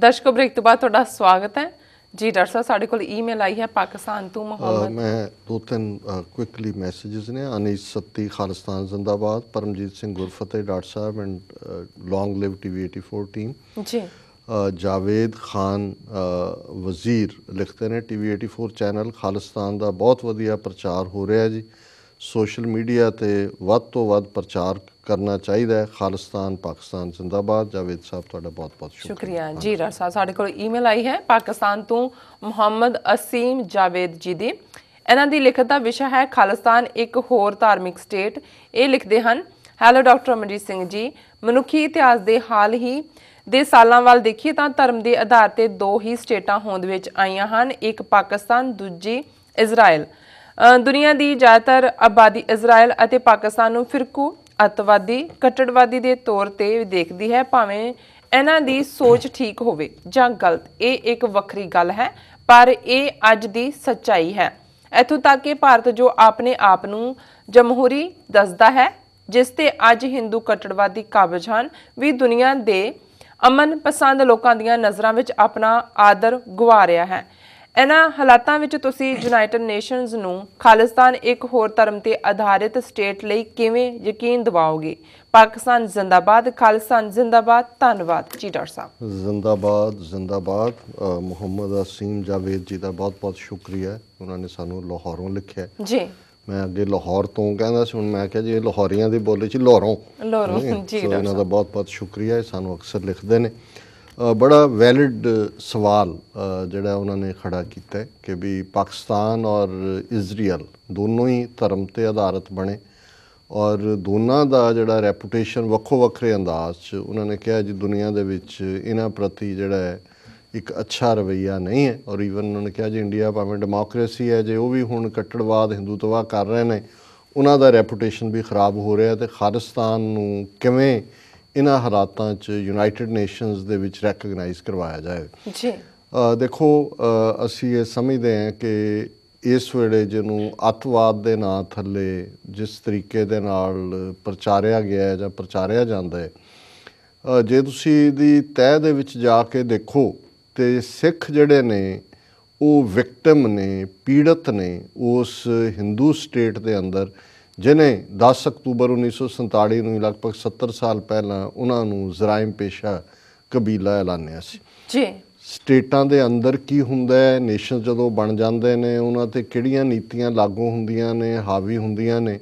ਦਰਸ਼ਕੋ break ਤੋਂ ਬਾਅਦ ਤੁਹਾਡਾ ਸਵਾਗਤ ਹੈ ਜੀ ਡਾਕਟਰ ਸਾਹਿਬ ਸਾਡੇ ਕੋਲ ਈਮੇਲ ਆਈ ਹੈ ਪਾਕਿਸਤਾਨ ਤੋਂ ਮੁਹੰਮਦ ਮੈਂ ਦੋ ਤਿੰਨ ਕੁਇਕਲੀ ਮੈਸੇजेस ਨੇ ਅਨੀਸ ਸੱਤੀ ਖਾਲਿਸਤਾਨ ਜ਼ਿੰਦਾਬਾਦ ਪਰਮਜੀਤ ਸਿੰਘ ਗੁਰਫਤਿਹ ਡਾਕਟਰ ਸਾਹਿਬ and long live TV 84 team ji Javed Khan ਵਜ਼ੀਰ ਲਿਖਦੇ ਨੇ ਟੀਵੀ 84 ਚੈਨਲ ਖਾਲਿਸਤਾਨ ਦਾ ਬਹੁਤ ਵਧੀਆ ਪ੍ਰਚਾਰ ਹੋ ਰਿਹਾ ਜੀ ਸੋਸ਼ਲ ਮੀਡੀਆ ਤੇ ਵੱਧ ਤੋਂ ਵੱਧ ਪ੍ਰਚਾਰ ਕਰਨਾ ਚਾਹੀਦਾ ਹੈ ਖਾਲਿਸਤਾਨ ਪਾਕਿਸਤਾਨ ਜ਼ਿੰਦਾਬਾਦ ਜਾਵੇਦ ਸਾਹਿਬ ਤੁਹਾਡਾ ਬਹੁਤ ਬਹੁਤ ਸ਼ੁਕਰੀਆ ਜੀ ਰਾ ਸਾਹਿਬ ਸਾਡੇ ਕੋਲ ਈਮੇਲ ਆਈ ਹੈ ਪਾਕਿਸਤਾਨ ਤੋਂ ਮੁਹੰਮਦ ਅਸੀਮ ਜਾਵੇਦ ਜੀ ਦੀ ਇਹਨਾਂ ਦੀ ਲਿਖਤ ਦਾ ਵਿਸ਼ਾ ਹੈ ਖਾਲਿਸਤਾਨ ਇੱਕ ਹੋਰ ਧਾਰਮਿਕ ਸਟੇਟ ਇਹ ਲਿਖਦੇ ਹਨ ਹੈਲੋ ਡਾਕਟਰ ਅਮਰਜੀਤ ਸਿੰਘ ਜੀ ਮਨੁੱਖੀ ਇਤਿਹਾਸ ਦੇ ਹਾਲ ਹੀ ਦੇ ਸਾਲਾਂ ਵੱਲ ਦੇਖੀਏ ਤਾਂ ਧਰਮ ਦੇ ਆਧਾਰ ਤੇ ਦੋ ਹੀ ਸਟੇਟਾਂ ਹੋਂਦ ਵਿੱਚ ਆਈਆਂ ਹਨ ਇੱਕ ਪਾਕਿਸਤਾਨ ਦੂਜੀ ਇਜ਼ਰਾਈਲ ਦੁਨੀਆ ਦੀ ਜ਼ਿਆਦਾਤਰ ਆਬਾਦੀ ਇਜ਼ਰਾਈਲ ਅਤੇ ਪਾਕਿਸਤਾਨ ਨੂੰ ਫਿਰਕੂ ਅਤਵਾਦੀ ਕਟੜਵਾਦੀ ਦੇ ਤੌਰ ਤੇ ਦੇਖਦੀ ਹੈ ਭਾਵੇਂ ਇਹਨਾਂ ਦੀ ਸੋਚ ਠੀਕ ਹੋਵੇ ਜਾਂ ਗਲਤ ਇਹ ਇੱਕ ਵੱਖਰੀ ਗੱਲ ਹੈ ਪਰ ਇਹ ਅੱਜ ਦੀ ਸੱਚਾਈ ਹੈ ਇਥੋਂ ਤੱਕ ਕਿ ਭਾਰਤ ਜੋ ਆਪਣੇ ਆਪ ਨੂੰ ਜਮਹੂਰੀ ਦੱਸਦਾ ਹੈ ਜਿਸ ਤੇ ਅੱਜ ਹਿੰਦੂ ਕਟੜਵਾਦੀ ਕਾਬਜ ਹਨ ਵੀ ਦੁਨੀਆ ਦੇ ਅਮਨ ਪਸੰਦ ਲੋਕਾਂ ਦੀਆਂ ਨਜ਼ਰਾਂ ਵਿੱਚ ਆਪਣਾ ਆਦਰ ਗਵਾ ਰਿਹਾ ਹੈ ਇਹਨਾਂ ਹਾਲਾਤਾਂ ਵਿੱਚ ਤੁਸੀਂ ਯੂਨਾਈਟਿਡ ਨੇਸ਼ਨਸ ਨੂੰ ਖਾਲਿਸਤਾਨ ਇੱਕ ਹੋਰ ਧਰਮ ਤੇ ਆਧਾਰਿਤ ਸਟੇਟ ਲਈ ਕਿਵੇਂ ਯਕੀਨ ਦਿਵਾਓਗੇ ਪਾਕਿਸਤਾਨ ਜ਼ਿੰਦਾਬਾਦ ਖਾਲਿਸਤਾਨ ਜ਼ਿੰਦਾਬਾਦ ਧੰਨਵਾਦ ਜੀ ਡਾਕਟਰ ਸਾਹਿਬ ਜ਼ਿੰਦਾਬਾਦ ਜ਼ਿੰਦਾਬਾਦ ਮੁਹੰਮਦ ਅਸੀਮ ਜਾਵੇਦ ਜੀ ਦਾ ਬਹੁਤ-ਬਹੁਤ ਸ਼ੁਕਰੀਆ ਉਹਨਾਂ ਨੇ ਸਾਨੂੰ ਲਾਹੌਰੋਂ ਲਿਖਿਆ ਜੀ ਮੈਂ ਅੱਗੇ ਲਾਹੌਰ ਤੋਂ ਕਹਿੰਦਾ ਸੀ ਹੁਣ ਮੈਂ ਕਿਹਾ ਜੀ ਲਾਹੌਰੀਆਂ ਦੀ ਬੋਲੀ ਚ ਲਾਹੌਰੋਂ ਲਾਹੌਰੋਂ ਜੀ ਡਾਕਟਰ ਇਹਨਾਂ ਦਾ ਬਹੁਤ-ਬਹੁਤ ਸ਼ੁਕਰੀਆ ਸਾਨੂੰ ਅਕਸਰ ਲਿਖਦੇ ਨੇ ਬੜਾ ਵੈਲਿਡ ਸਵਾਲ ਜਿਹੜਾ ਉਹਨਾਂ ਨੇ ਖੜਾ ਕੀਤਾ ਹੈ ਕਿ ਵੀ ਪਾਕਿਸਤਾਨ ਔਰ ਇਜ਼ਰਾਈਲ ਦੋਨੋਂ ਹੀ ਧਰਮ ਤੇ ਆਧਾਰਿਤ ਬਣੇ ਔਰ ਦੋਨਾਂ ਦਾ ਜਿਹੜਾ ਰੈਪਿਊਟੇਸ਼ਨ ਵੱਖੋ ਵੱਖਰੇ ਅੰਦਾਜ਼ 'ਚ ਉਹਨਾਂ ਨੇ ਕਿਹਾ ਜੀ ਦੁਨੀਆ ਦੇ ਵਿੱਚ ਇਹਨਾਂ ਪ੍ਰਤੀ ਜਿਹੜਾ ਹੈ ਇੱਕ ਅੱਛਾ ਰਵਈਆ ਨਹੀਂ ਹੈ ਔਰ ਈਵਨ ਉਹਨਾਂ ਨੇ ਕਿਹਾ ਜੀ ਇੰਡੀਆ ਭਾਵੇਂ ਡੈਮੋਕ੍ਰੇਸੀ ਹੈ ਜੇ ਉਹ ਵੀ ਹੁਣ ਕੱਟੜਵਾਦ ਹਿੰਦੂਤਵਾ ਕਰ ਰਹੇ ਨੇ ਉਹਨਾਂ ਦਾ ਰੈਪਿਊਟੇਸ਼ਨ ਵੀ ਖਰਾਬ ਹੋ ਰਿਹਾ ਤੇ ਖਾਲਿਸਤਾਨ ਨੂੰ ਕਿਵੇਂ ਇਹਨਾਂ ਹਾਲਾਤਾਂ 'ਚ ਯੂਨਾਈਟਿਡ ਨੇਸ਼ਨਸ ਦੇ ਵਿੱਚ ਰੈਕਗਨਾਈਜ਼ ਕਰਵਾਇਆ ਜਾਏ ਜੀ ਦੇਖੋ ਅਸੀਂ ਇਹ ਸਮਝਦੇ ਹਾਂ ਕਿ ਇਸ ਵੇਲੇ ਜਿਹਨੂੰ ਅਤਵਾਦ ਦੇ ਨਾਂ ਥੱਲੇ ਜਿਸ ਤਰੀਕੇ ਦੇ ਨਾਲ ਪ੍ਰਚਾਰਿਆ ਗਿਆ ਹੈ ਜਾਂ ਪ੍ਰਚਾਰਿਆ ਜਾਂਦਾ ਹੈ ਜੇ ਤੁਸੀਂ ਦੀ ਤਹਿ ਦੇ ਵਿੱਚ ਜਾ ਕੇ ਦੇਖੋ ਤੇ ਸਿੱਖ ਜਿਹੜੇ ਨੇ ਉਹ ਵਿਕਟਮ ਨੇ ਪੀੜਤ ਨੇ ਉਸ ਹਿੰਦੂ ਸਟੇਟ ਦੇ ਅੰਦਰ ਜਿਨੇ 10 ਅਕਤੂਬਰ 1947 ਨੂੰ ਲਗਭਗ 70 ਸਾਲ ਪਹਿਲਾਂ ਉਹਨਾਂ ਨੂੰ ਜ਼ਰਾਇਮ ਪੇਸ਼ਾ ਕਬੀਲਾ ਐਲਾਨਿਆ ਸੀ ਜੀ ਸਟੇਟਾਂ ਦੇ ਅੰਦਰ ਕੀ ਹੁੰਦਾ ਹੈ ਨੇਸ਼ਨ ਜਦੋਂ ਬਣ ਜਾਂਦੇ ਨੇ ਉਹਨਾਂ ਤੇ ਕਿਹੜੀਆਂ ਨੀਤੀਆਂ ਲਾਗੂ ਹੁੰਦੀਆਂ ਨੇ ਹਾਵੀ ਹੁੰਦੀਆਂ ਨੇ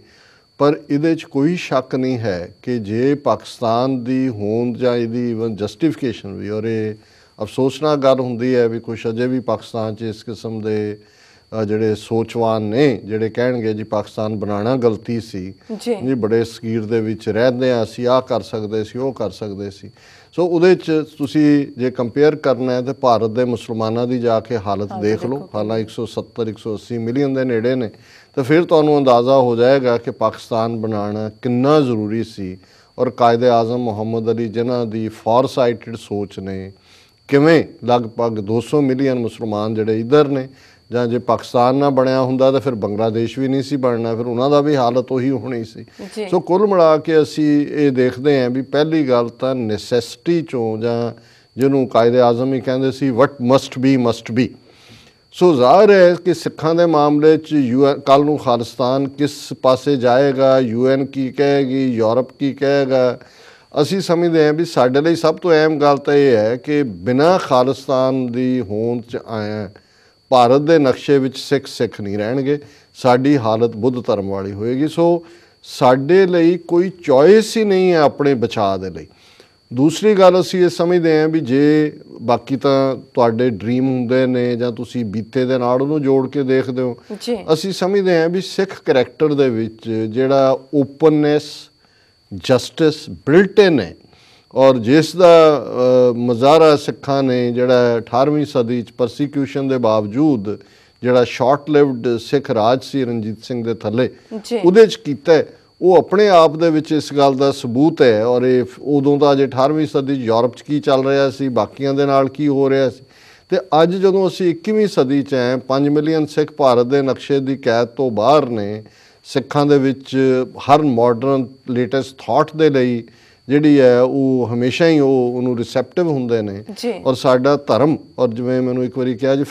ਪਰ ਇਹਦੇ 'ਚ ਕੋਈ ਸ਼ੱਕ ਨਹੀਂ ਹੈ ਕਿ ਜੇ ਪਾਕਿਸਤਾਨ ਦੀ ਹੋਂਦ ਜਾਂ ਇਹਦੀ ਇਵਨ ਜਸਟੀਫਿਕੇਸ਼ਨ ਵੀ ਔਰ ਇਹ ਅਫਸੋਸਨਾਕ ਗੱਲ ਹੁੰਦੀ ਹੈ ਵੀ ਕੁਝ ਅਜੇ ਵੀ ਪਾਕਿਸਤਾਨ 'ਚ ਇਸ ਕਿਸਮ ਦੇ ਜਿਹੜੇ ਸੋਚਵਾਨ ਨੇ ਜਿਹੜੇ ਕਹਿਣਗੇ ਜੀ ਪਾਕਿਸਤਾਨ ਬਣਾਉਣਾ ਗਲਤੀ ਸੀ ਜੀ ਬੜੇ ਸਕੀਰ ਦੇ ਵਿੱਚ ਰਹਿੰਦੇ ਆ ਅਸੀਂ ਆ ਕਰ ਸਕਦੇ ਸੀ ਉਹ ਕਰ ਸਕਦੇ ਸੀ ਸੋ ਉਹਦੇ ਚ ਤੁਸੀਂ ਜੇ ਕੰਪੇਅਰ ਕਰਨਾ ਹੈ ਤੇ ਭਾਰਤ ਦੇ ਮੁਸਲਮਾਨਾਂ ਦੀ ਜਾ ਕੇ ਹਾਲਤ ਦੇਖ ਲਓ ਹਾਲਾਂ 170 180 ਮਿਲੀਅਨ ਦੇ ਨੇੜੇ ਨੇ ਤਾਂ ਫਿਰ ਤੁਹਾਨੂੰ ਅੰਦਾਜ਼ਾ ਹੋ ਜਾਏਗਾ ਕਿ ਪਾਕਿਸਤਾਨ ਬਣਾਉਣਾ ਕਿੰਨਾ ਜ਼ਰੂਰੀ ਸੀ ਔਰ ਕਾਇਦ ਆਜ਼ਮ ਮੁਹੰਮਦ ਅਲੀ ਜਿਨ੍ਹਾਂ ਦੀ ਫੋਰਸਾਈਟਡ ਸੋਚ ਨੇ ਕਿਵੇਂ ਲਗਭਗ 200 ਮਿਲੀਅਨ ਮੁਸਲਮਾਨ ਜਿਹੜੇ ਇਧਰ ਨੇ ਜਾਂ ਜੇ ਪਾਕਿਸਤਾਨ ਨਾ ਬਣਿਆ ਹੁੰਦਾ ਤਾਂ ਫਿਰ ਬੰਗਲਾਦੇਸ਼ ਵੀ ਨਹੀਂ ਸੀ ਬਣਨਾ ਫਿਰ ਉਹਨਾਂ ਦਾ ਵੀ ਹਾਲਤ ਉਹੀ ਹੋਣੀ ਸੀ ਸੋ ਕੁੱਲ ਮਿਲਾ ਕੇ ਅਸੀਂ ਇਹ ਦੇਖਦੇ ਹਾਂ ਵੀ ਪਹਿਲੀ ਗੱਲ ਤਾਂ ਨੈਸੈਸਿਟੀ ਚੋਂ ਜਾਂ ਜਿਹਨੂੰ ਕਾਇਦੇ ਆਜ਼ਮ ਹੀ ਕਹਿੰਦੇ ਸੀ what must be must be so ਜ਼ਾਹਰ ਹੈ ਕਿ ਸਿੱਖਾਂ ਦੇ ਮਾਮਲੇ 'ਚ ਯੂਐਨ ਕੱਲ ਨੂੰ ਖਾਲਿਸਤਾਨ ਕਿਸ ਪਾਸੇ ਜਾਏਗਾ ਯੂਐਨ ਕੀ ਕਹੇਗੀ ਯੂਰਪ ਕੀ ਕਹੇਗਾ ਅਸੀਂ ਸਮਝਦੇ ਹਾਂ ਵੀ ਸਾਡੇ ਲਈ ਸਭ ਤੋਂ ਅਹਿਮ ਗੱਲ ਤਾਂ ਇਹ ਹੈ ਕਿ ਬਿਨਾਂ ਖਾਲਿਸਤਾਨ ਦੀ ਹੋਂਦ 'ਚ ਆਇਆ ਭਾਰਤ ਦੇ ਨਕਸ਼ੇ ਵਿੱਚ ਸਿੱਖ ਸਿੱਖ ਨਹੀਂ ਰਹਿਣਗੇ ਸਾਡੀ ਹਾਲਤ ਬੁੱਧ ਧਰਮ ਵਾਲੀ ਹੋਏਗੀ ਸੋ ਸਾਡੇ ਲਈ ਕੋਈ ਚੋਇਸ ਹੀ ਨਹੀਂ ਹੈ ਆਪਣੇ ਬਚਾਅ ਦੇ ਲਈ ਦੂਸਰੀ ਗੱਲ ਅਸੀਂ ਇਹ ਸਮਝਦੇ ਹਾਂ ਵੀ ਜੇ ਬਾਕੀ ਤਾਂ ਤੁਹਾਡੇ ਡ੍ਰੀਮ ਹੁੰਦੇ ਨੇ ਜਾਂ ਤੁਸੀਂ ਬੀਤੇ ਦੇ ਨਾਲ ਉਹਨੂੰ ਜੋੜ ਕੇ ਦੇਖਦੇ ਹੋ ਅਸੀਂ ਸਮਝਦੇ ਹਾਂ ਵੀ ਸਿੱਖ ਕੈਰੈਕਟਰ ਦੇ ਵਿੱਚ ਜਿਹੜਾ ਓਪਨਨੈਸ ਜਸਟਿਸ ਬਿਲਟ ਇਨ ਹੈ ਔਰ ਜਿਸ ਦਾ ਮਜ਼ਾਰਾ ਸਿੱਖਾਂ ਨੇ ਜਿਹੜਾ 18ਵੀਂ ਸਦੀ ਚ ਪਰਸੀਕਿਊਸ਼ਨ ਦੇ ਬਾਵਜੂਦ ਜਿਹੜਾ ਸ਼ਾਰਟ ਲਿਵਡ ਸਿੱਖ ਰਾਜ ਸੀ ਰਣਜੀਤ ਸਿੰਘ ਦੇ ਥੱਲੇ ਉਹਦੇ ਚ ਕੀਤਾ ਉਹ ਆਪਣੇ ਆਪ ਦੇ ਵਿੱਚ ਇਸ ਗੱਲ ਦਾ ਸਬੂਤ ਹੈ ਔਰ ਇਹ ਉਦੋਂ ਦਾ ਜੇ 18ਵੀਂ ਸਦੀ ਯੂਰਪ ਚ ਕੀ ਚੱਲ ਰਿਹਾ ਸੀ ਬਾਕੀਆਂ ਦੇ ਨਾਲ ਕੀ ਹੋ ਰਿਹਾ ਸੀ ਤੇ ਅੱਜ ਜਦੋਂ ਅਸੀਂ 21ਵੀਂ ਸਦੀ ਚ ਆਏ 5 ਮਿਲੀਅਨ ਸਿੱਖ ਭਾਰਤ ਦੇ ਨਕਸ਼ੇ ਦੀ ਕੈਦ ਤੋਂ ਬਾਹਰ ਨੇ ਸਿੱਖਾਂ ਦੇ ਵਿੱਚ ਹਰ ਮਾਡਰਨ ਲੇਟੈਸਟ ਥਾਟ ਦੇ ਲਈ ਜਿਹੜੀ ਹੈ ਉਹ ਹਮੇਸ਼ਾ ਹੀ ਉਹ ਉਹਨੂੰ ਰਿਸੈਪਟਿਵ ਹੁੰਦੇ ਨੇ ਔਰ ਸਾਡਾ ਧਰਮ ਔਰ ਜਿਵੇਂ ਮੈਨੂੰ ਇੱਕ ਵਾਰੀ ਕਿਹਾ ਜੀ